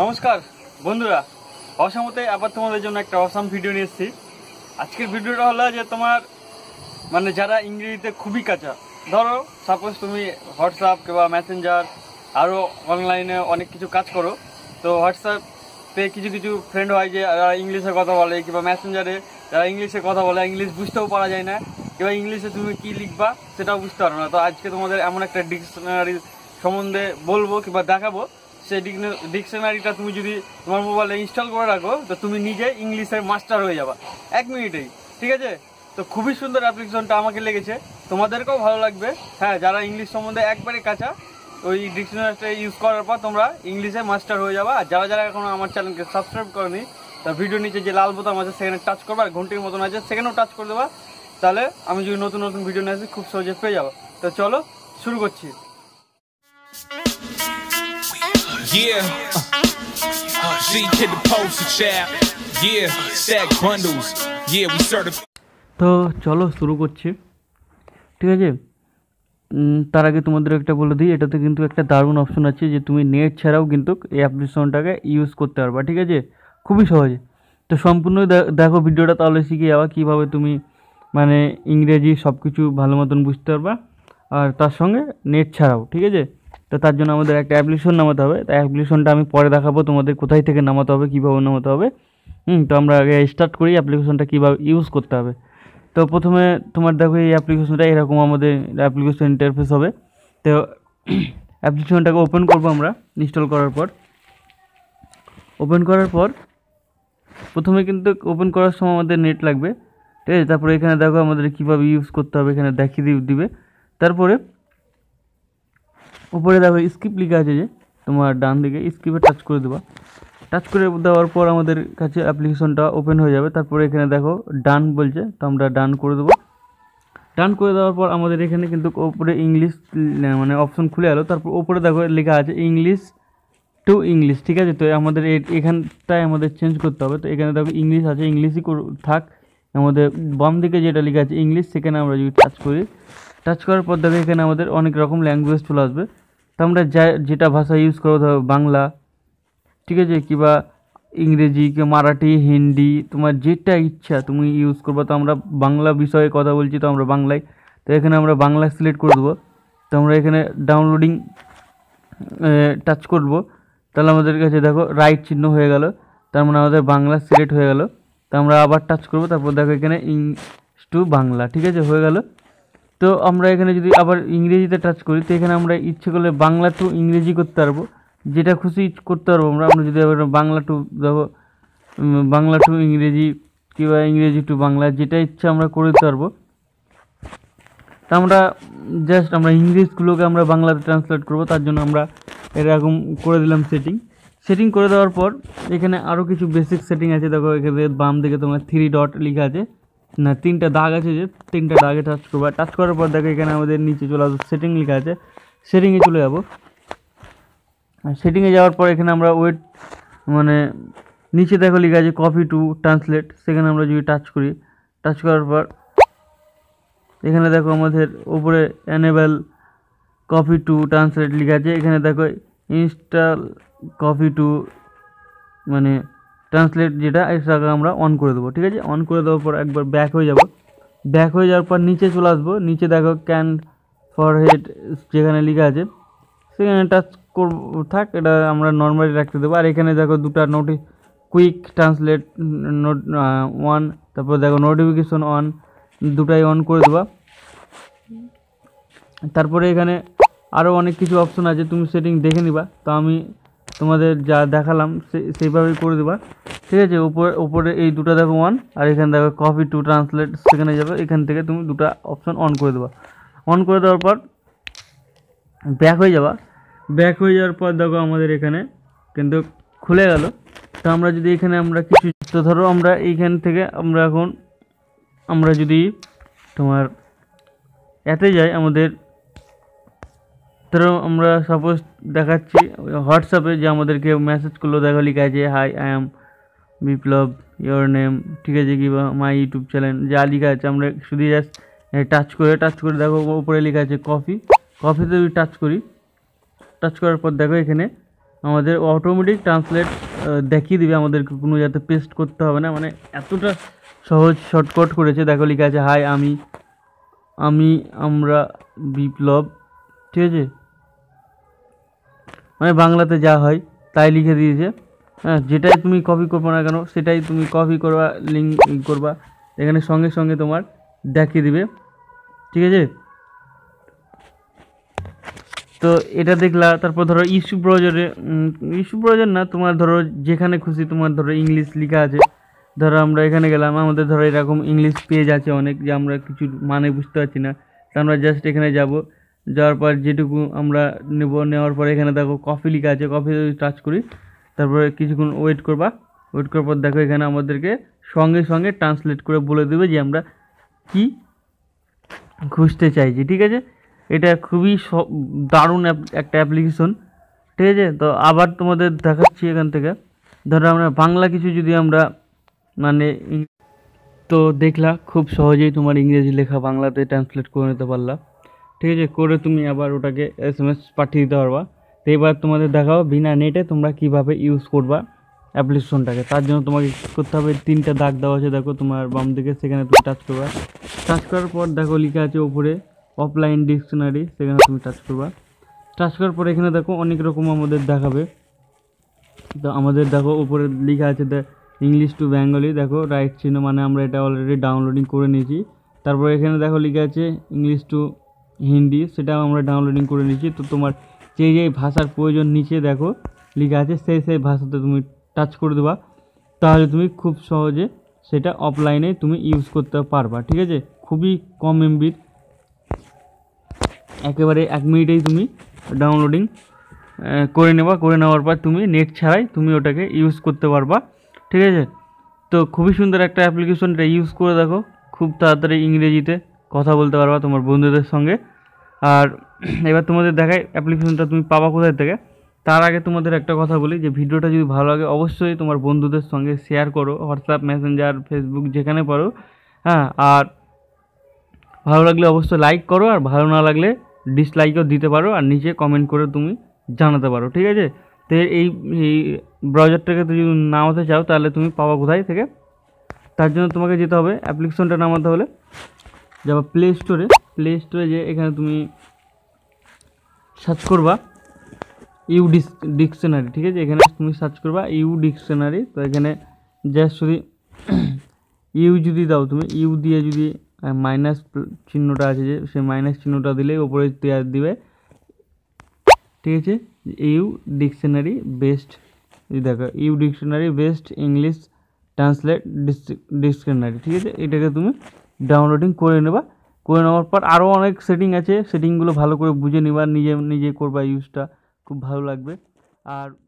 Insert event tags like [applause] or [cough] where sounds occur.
নমস্কার বন্ধুরা অসমতে আবার তোমাদের জন্য একটা অসাম ভিডিও নিয়ে এসেছি আজকের ভিডিওটা হলো যে তোমার মানে যারা ইংরেজিতে খুবই কাঁচা ধরো সাপোজ তুমি হোয়াটসঅ্যাপ কিংবা মেসেঞ্জার আরও অনলাইনে অনেক কিছু কাজ করো তো হোয়াটসঅ্যাপে কিছু কিছু ফ্রেন্ড হয় যে যারা ইংলিশে কথা বলে কিংবা মেসেঞ্জারে যারা ইংলিশে কথা বলে ইংলিশ বুঝতেও পারা যায় না কিংবা ইংলিশে তুমি কি লিখবা সেটাও বুঝতে পারো না তো আজকে তোমাদের এমন একটা ডিকশনারি সম্বন্ধে বলবো কিংবা দেখাবো সেই ডিকশনারিটা তুমি যদি তোমার মোবাইলে ইনস্টল করে রাখো তো তুমি নিজে ইংলিশের মাস্টার হয়ে যাবা এক মিনিটেই ঠিক আছে তো খুবই সুন্দর অ্যাপ্লিকেশনটা আমাকে লেগেছে তোমাদেরকেও ভালো লাগবে হ্যাঁ যারা ইংলিশ সম্বন্ধে একবারে কাঁচা ওই ডিকশনারিটা ইউজ করার পর তোমরা ইংলিশে মাস্টার হয়ে যাবা আর যারা যারা এখনও আমার চ্যানেলকে সাবস্ক্রাইব করেনি তা ভিডিও নিচে যে লাল বোতাম আছে সেখানে টাচ করবা আর ঘন্টির মতন আছে সেখানেও টাচ করে দেবা তাহলে আমি যদি নতুন নতুন ভিডিও নিয়ে আসি খুব সহজে পেয়ে যাবো তো চলো শুরু করছি Yeah. Uh, she uh, hit the poster chap. Yeah. Stack bundles. Yeah, we certified. তো চলো শুরু করছি ঠিক আছে তার আগে তোমাদের একটা বলে দিই এটাতে কিন্তু একটা দারুণ অপশন আছে যে তুমি নেট ছাড়াও কিন্তু এই অ্যাপ্লিকেশনটাকে ইউজ করতে পারবা ঠিক আছে খুবই সহজে তো সম্পূর্ণই দেখো ভিডিওটা তাহলে শিখে যাওয়া কীভাবে তুমি মানে ইংরেজি সব কিছু ভালো মতন বুঝতে পারবা আর তার সঙ্গে নেট ছাড়াও ঠিক আছে তো তার জন্য আমাদের একটা অ্যাপ্লিকেশন নামাতে হবে তো অ্যাপ্লিকেশনটা আমি পরে দেখাবো তোমাদের কোথায় থেকে নামাতে হবে কীভাবে নামাতে হবে হুম তো আমরা আগে স্টার্ট করি অ্যাপ্লিকেশনটা কীভাবে ইউজ করতে হবে তো প্রথমে তোমার দেখো এই অ্যাপ্লিকেশনটা এরকম আমাদের অ্যাপ্লিকেশন ইন্টারফেস হবে তো অ্যাপ্লিকেশনটাকে ওপেন করব আমরা ইনস্টল করার পর ওপেন করার পর প্রথমে কিন্তু ওপেন করার সময় আমাদের নেট লাগবে ঠিক আছে তারপরে এখানে দেখো আমাদের কীভাবে ইউজ করতে হবে এখানে দেখিয়ে দিবে তারপরে উপরে দেখো স্কিপ লেখা আছে যে তোমার ডান দিকে স্কিপে টাচ করে দেবা টাচ করে দেওয়ার পর আমাদের কাছে অ্যাপ্লিকেশনটা ওপেন হয়ে যাবে তারপরে এখানে দেখো ডান বলছে তো আমরা ডান করে দেবো ডান করে দেওয়ার পর আমাদের এখানে কিন্তু ওপরে ইংলিশ মানে অপশন খুলে এলো তারপর ওপরে দেখো লেখা আছে ইংলিশ টু ইংলিশ ঠিক আছে তো আমাদের এখানটায় আমাদের চেঞ্জ করতে হবে তো এখানে দেখো ইংলিশ আছে ইংলিশই থাক আমাদের বাম দিকে যেটা লেখা আছে ইংলিশ সেখানে আমরা যদি টাচ করি টাচ করার পর দেখো এখানে আমাদের অনেক রকম ল্যাঙ্গুয়েজ চলে আসবে আমরা যা যেটা ভাষা ইউজ করবো ধরো বাংলা ঠিক আছে কিবা ইংরেজি কি মারাঠি হিন্দি তোমার যেটা ইচ্ছা তুমি ইউজ করবা তো আমরা বাংলা বিষয়ে কথা বলছি তো আমরা বাংলায় তো এখানে আমরা বাংলা সিলেক্ট করে দেবো তো আমরা এখানে ডাউনলোডিং টাচ করব তাহলে আমাদের কাছে দেখো রাইট চিহ্ন হয়ে গেল তার মানে আমাদের বাংলা সিলেক্ট হয়ে গেল তো আমরা আবার টাচ করব তারপর দেখো এখানে ইংলিশ টু বাংলা ঠিক আছে হয়ে গেলো তো আমরা এখানে যদি আবার ইংরেজিতে টাচ করি তো এখানে আমরা ইচ্ছে করলে বাংলা টু ইংরেজি করতে পারবো যেটা খুশি করতে পারবো আমরা আমরা যদি আবার বাংলা টু দেখো বাংলা টু ইংরেজি কিংবা ইংরেজি টু বাংলা যেটা ইচ্ছা আমরা করে দিতে পারবো তা আমরা জাস্ট আমরা ইংলিশগুলোকে আমরা বাংলাতে ট্রান্সলেট করব তার জন্য আমরা এরকম করে দিলাম সেটিং সেটিং করে দেওয়ার পর এখানে আরও কিছু বেসিক সেটিং আছে দেখো এখানে বাম দিকে তোমার থ্রি ডট লেখা আছে না তিনটা দাগ আছে যে তিনটা দাগে টাচ করবো আর টাচ করার পর দেখো এখানে আমাদের নিচে চলে আসবো সেটিং লেখা আছে সেটিংয়ে চলে যাবো সেটিংয়ে যাওয়ার পর এখানে আমরা ওয়েট মানে নিচে দেখো লেখা আছে কপি টু ট্রান্সলেট সেখানে আমরা যদি টাচ করি টাচ করার পর এখানে দেখো আমাদের উপরে অ্যানেবেল কপি টু ট্রান্সলেট লেখা আছে এখানে দেখো ইনস্টল কপি টু মানে ট্রান্সলেট যেটা সেটাকে আমরা অন করে দেবো ঠিক আছে অন করে দেওয়ার পর একবার ব্যাক হয়ে যাব ব্যাক হয়ে যাওয়ার পর নিচে চলে আসবো নিচে দেখো ক্যান ফর হেড যেখানে লেখা আছে সেখানে টাচ করব থাক এটা আমরা নর্মালি রাখতে দেবো আর এখানে দেখো দুটা নোটি কুইক ট্রান্সলেট নোট ওয়ান তারপর দেখো নোটিফিকেশন অন দুটাই অন করে দেবা তারপরে এখানে আরও অনেক কিছু অপশন আছে তুমি সেটিং দেখে নিবা তো আমি তোমাদের যা দেখালাম সেইভাবেই করে দেবা ঠিক আছে উপরে উপরে এই দুটো দেখো ওয়ান আর এখানে দেখো কপি টু ট্রান্সলেট সেখানে যাবে এখান থেকে তুমি দুটো অপশন অন করে দেবা অন করে দেওয়ার পর ব্যাক হয়ে যাবা ব্যাক হয়ে যাওয়ার পর দেখো আমাদের এখানে কিন্তু খুলে গেল তো আমরা যদি এখানে আমরা কিছু তো ধরো আমরা এইখান থেকে আমরা এখন আমরা যদি তোমার এতে যাই আমাদের ধরো আমরা সাপোজ দেখাচ্ছি হোয়াটসঅ্যাপে যে আমাদেরকে মেসেজ করলো দেখা লিখা আছে hi I am Biplab your name ঠিক আছে কিংবা মাই ইউটিউব চ্যানেল যা লেখা আছে আমরা শুধু জাস্ট টাচ করে টাচ করে দেখো উপরে লেখা আছে কফি কফিতে যদি টাচ করি টাচ করার পর দেখো এখানে আমাদের অটোমেটিক ট্রান্সলেট দেখিয়ে দিবে আমাদেরকে কোনো যাতে পেস্ট করতে হবে না মানে এতটা সহজ শর্টকট করেছে দেখো লেখা আছে হাই আমি আমি আমরা বিপ্লব ঠিক আছে মানে বাংলাতে যা হয় তাই লিখে দিয়েছে হ্যাঁ যেটাই তুমি কপি করবো না কেন সেটাই তুমি কপি করবা লিঙ্ক করবা এখানে সঙ্গে সঙ্গে তোমার দেখিয়ে দিবে ঠিক আছে তো এটা দেখলা তারপর ধরো ইস্যু ব্রাউজারে ইস্যু ব্রাউজার না তোমার ধরো যেখানে খুশি তোমার ধরো ইংলিশ লেখা আছে ধরো আমরা এখানে গেলাম আমাদের ধরো এরকম ইংলিশ পেজ আছে অনেক যে আমরা কিছু মানে বুঝতে পারছি না তো আমরা জাস্ট এখানে যাব যাওয়ার পর যেটুকু আমরা নেব নেওয়ার পরে এখানে দেখো কফি লিখা আছে কফি যদি টাচ করি তারপরে কিছুক্ষণ ওয়েট করবা ওয়েট করার পর দেখো এখানে আমাদেরকে সঙ্গে সঙ্গে ট্রান্সলেট করে বলে দেবে যে আমরা কি খুঁজতে চাইছি ঠিক আছে এটা খুবই দারুণ একটা অ্যাপ্লিকেশন ঠিক আছে তো আবার তোমাদের দেখাচ্ছি এখান থেকে ধরো আমরা বাংলা কিছু যদি আমরা মানে তো দেখলা খুব সহজেই তোমার ইংরেজি লেখা বাংলাতে ট্রান্সলেট করে নিতে পারলা ঠিক আছে করে তুমি আবার ওটাকে এস এম এস পাঠিয়ে দিতে পারবা তো এবার তোমাদের দেখাও বিনা নেটে তোমরা কিভাবে ইউজ করবা অ্যাপ্লিকেশনটাকে তার জন্য তোমাকে করতে হবে তিনটা দাগ দেওয়া আছে দেখো তোমার বাম দিকে সেখানে তুমি টাচ করবা টাচ করার পর দেখো লিখা আছে ওপরে অফলাইন ডিকশনারি সেখানে তুমি টাচ করবা টাচ করার পর এখানে দেখো অনেক রকম আমাদের দেখাবে তো আমাদের দেখো উপরে লেখা আছে দ্য ইংলিশ টু বেঙ্গলি দেখো রাইট চিহ্ন মানে আমরা এটা অলরেডি ডাউনলোডিং করে নিয়েছি তারপর এখানে দেখো লেখা আছে ইংলিশ টু হিন্দি সেটাও আমরা ডাউনলোডিং করে নিয়েছি তো তোমার যে যেই ভাষার প্রয়োজন নিচে দেখো লিখে আছে সেই সেই ভাষাতে তুমি টাচ করে দেবা তাহলে তুমি খুব সহজে সেটা অফলাইনে তুমি ইউজ করতে পারবা ঠিক আছে খুবই কম এমবির একেবারে এক মিনিটেই তুমি ডাউনলোডিং করে নেবা করে নেওয়ার পর তুমি নেট ছাড়াই তুমি ওটাকে ইউজ করতে পারবা ঠিক আছে তো খুবই সুন্দর একটা অ্যাপ্লিকেশন এটা ইউজ করে দেখো খুব তাড়াতাড়ি ইংরেজিতে কথা বলতে পারবা তোমার বন্ধুদের সঙ্গে আর এবার তোমাদের দেখায় অ্যাপ্লিকেশনটা তুমি পাবা কোথায় থেকে তার আগে তোমাদের একটা কথা বলি যে ভিডিওটা যদি ভালো লাগে অবশ্যই তোমার বন্ধুদের সঙ্গে শেয়ার করো হোয়াটসঅ্যাপ মেসেঞ্জার ফেসবুক যেখানে পারো হ্যাঁ আর ভালো লাগলে অবশ্যই লাইক করো আর ভালো না লাগলে ডিসলাইকও দিতে পারো আর নিচে কমেন্ট করে তুমি জানাতে পারো ঠিক আছে তো এই ব্রাউজারটাকে তুমি যদি নামাতে চাও তাহলে তুমি পাওয়া কোথায় থেকে তার জন্য তোমাকে যেতে হবে অ্যাপ্লিকেশনটা নামাতে হলে যাবা প্লে স্টোরে প্লে স্টোরে যে এখানে তুমি সার্চ করবা ইউ ডিকশনারি ঠিক আছে এখানে তুমি সার্চ করবা ইউ ডিকশনারি তো এখানে জাস্ট যদি ইউ [clears throat] যদি দাও তুমি ইউ দিয়ে যদি মাইনাস চিহ্নটা আছে যে সেই মাইনাস চিহ্নটা দিলেই ওপরে তেয়ার দিবে ঠিক আছে ইউ ডিকশনারি বেস্ট দেখো U dictionary best English translate this dictionary ঠিক আছে এটাকে তুমি ডাউনলোডিং করে নেবা করে নেওয়ার পর আরও অনেক সেটিং আছে সেটিংগুলো ভালো করে বুঝে নেবার নিজে নিজে করবা ইউজটা খুব ভালো লাগবে আর